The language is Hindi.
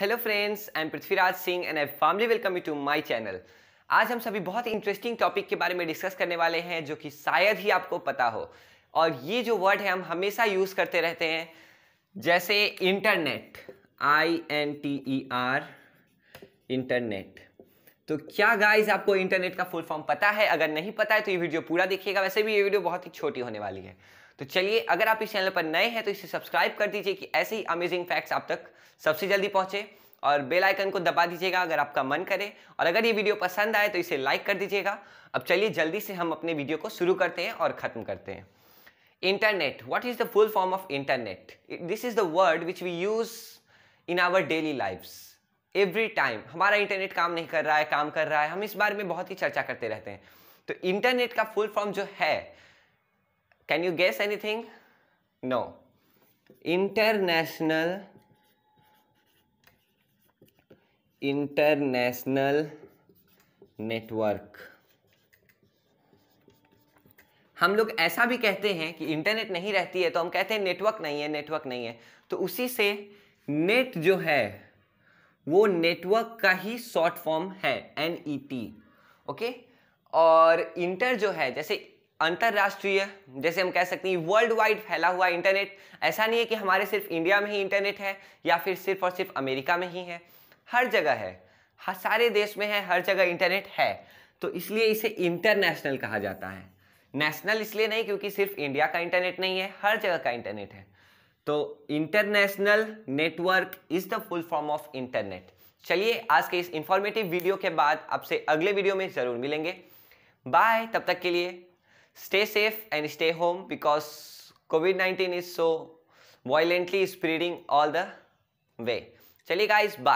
hello friends I am Prithviraj Singh and I family welcome you to my channel आज हम सभी बहुत ही इंटरेस्टिंग टॉपिक के बारे में डिस्कस करने वाले हैं जो कि शायद ही आपको पता हो और ये जो वर्ड है हम हमेशा यूज़ करते रहते हैं जैसे internet I N T E R internet तो क्या गाइज आपको इंटरनेट का फुल फॉर्म पता है अगर नहीं पता है तो ये वीडियो पूरा देखिएगा वैसे भी ये वीडियो बहुत ही छोटी होने वाली है तो चलिए अगर आप इस चैनल पर नए हैं तो इसे सब्सक्राइब कर दीजिए कि ऐसे ही अमेजिंग फैक्ट्स आप तक सबसे जल्दी पहुंचे और बेल आइकन को दबा दीजिएगा अगर आपका मन करे और अगर ये वीडियो पसंद आए तो इसे लाइक कर दीजिएगा अब चलिए जल्दी से हम अपने वीडियो को शुरू करते हैं और ख़त्म करते हैं internet what is the full form of internet this is the word which we use in our daily lifes every time हमारा इंटरनेट काम नहीं कर रहा है काम कर रहा है हम इस बारे में बहुत ही चर्चा करते रहते हैं तो इंटरनेट का फुल फॉर्म जो है can you guess anything no international international network हम लोग ऐसा भी कहते हैं कि इंटरनेट नहीं रहती है तो हम कहते हैं नेटवर्क नहीं है नेटवर्क नहीं है तो उसी से नेट जो है वो नेटवर्क का ही शॉर्ट फॉर्म है एन ई टी ओके और इंटर जो है जैसे अंतर्राष्ट्रीय जैसे हम कह सकते हैं वर्ल्ड वाइड फैला हुआ इंटरनेट ऐसा नहीं है कि हमारे सिर्फ इंडिया में ही इंटरनेट है या फिर सिर्फ और सिर्फ अमेरिका में ही है हर जगह है हर सारे देश में है हर जगह इंटरनेट है तो इसलिए इसे इंटरनेशनल कहा जाता है नेशनल इसलिए नहीं क्योंकि सिर्फ इंडिया का इंटरनेट नहीं है हर जगह का इंटरनेट है तो international network is the full form of internet चलिए आज के इस इंफॉर्मेटिव वीडियो के बाद आपसे अगले वीडियो में ज़रूर मिलेंगे बाय तब तक के लिए stay safe and stay home because COVID nineteen is so violently spreading all the way चलिए गाइस बाय